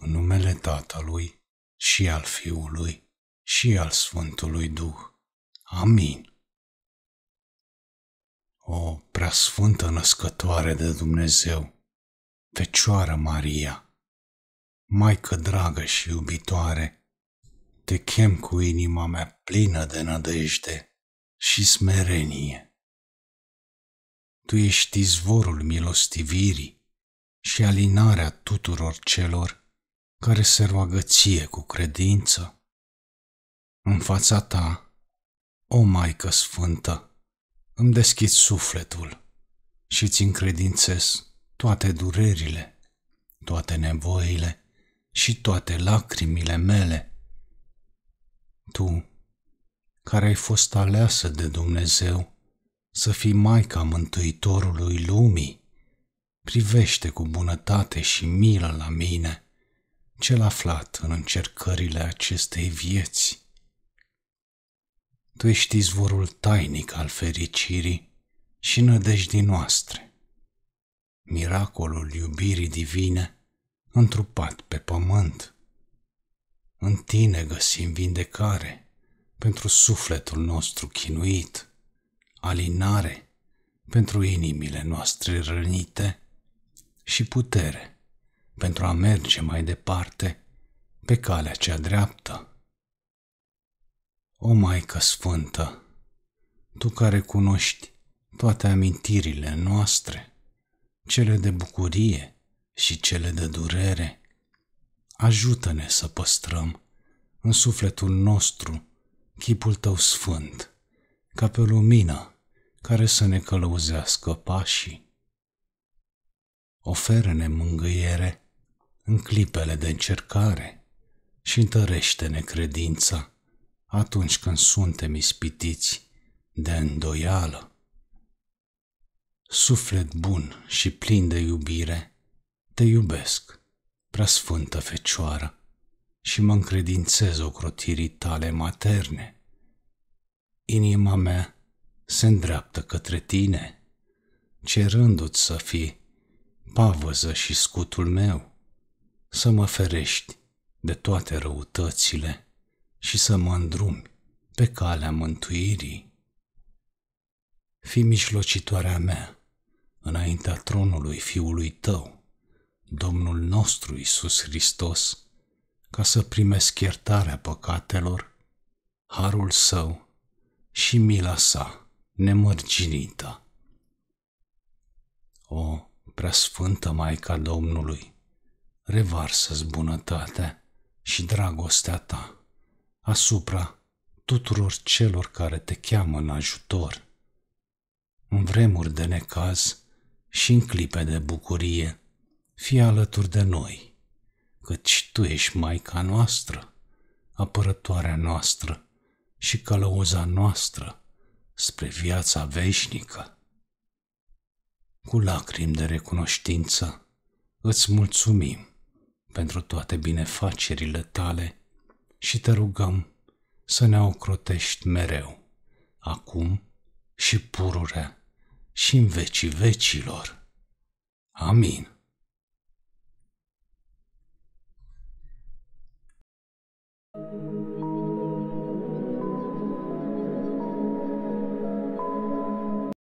În numele Tatălui și al Fiului și al Sfântului Duh. Amin. O preasfântă născătoare de Dumnezeu, Fecioară Maria, Maică dragă și iubitoare, te chem cu inima mea plină de nădejde și smerenie tu ești izvorul milostivirii și alinarea tuturor celor care se roagă ție cu credință. În fața ta, o Maică Sfântă, îmi deschid sufletul și îți încredințez toate durerile, toate nevoile și toate lacrimile mele. Tu, care ai fost aleasă de Dumnezeu, să fii Maica Mântuitorului Lumii, privește cu bunătate și milă la mine, cel aflat în încercările acestei vieți. Tu ești izvorul tainic al fericirii și nădejdii noastre, miracolul iubirii divine întrupat pe pământ. În tine găsim vindecare pentru sufletul nostru chinuit – alinare pentru inimile noastre rănite și putere pentru a merge mai departe pe calea cea dreaptă. O Maică Sfântă, Tu care cunoști toate amintirile noastre, cele de bucurie și cele de durere, ajută-ne să păstrăm în sufletul nostru chipul Tău sfânt ca pe lumină care să ne călăuzească pașii. Oferă-ne mângâiere în clipele de încercare și întărește-ne credința atunci când suntem ispitiți de îndoială. Suflet bun și plin de iubire, te iubesc, preasfântă Fecioară, și mă încredințez ocrotirii tale materne inima mea se îndreaptă către tine, cerându-ți să fii pavăză și scutul meu, să mă ferești de toate răutățile și să mă îndrumi pe calea mântuirii. Fi mijlocitoarea mea înaintea tronului Fiului tău, Domnul nostru Isus Hristos, ca să primesc iertarea păcatelor, harul său și mila sa nemărginită. O, sfântă Maica Domnului, revarsă-ți bunătatea și dragostea ta asupra tuturor celor care te cheamă în ajutor. În vremuri de necaz și în clipe de bucurie, fii alături de noi, căci Tu ești Maica noastră, apărătoarea noastră, și călăuza noastră spre viața veșnică. Cu lacrimi de recunoștință îți mulțumim pentru toate binefacerile tale și te rugăm să ne ocrotești mereu, acum și pururea și în vecii vecilor. Amin.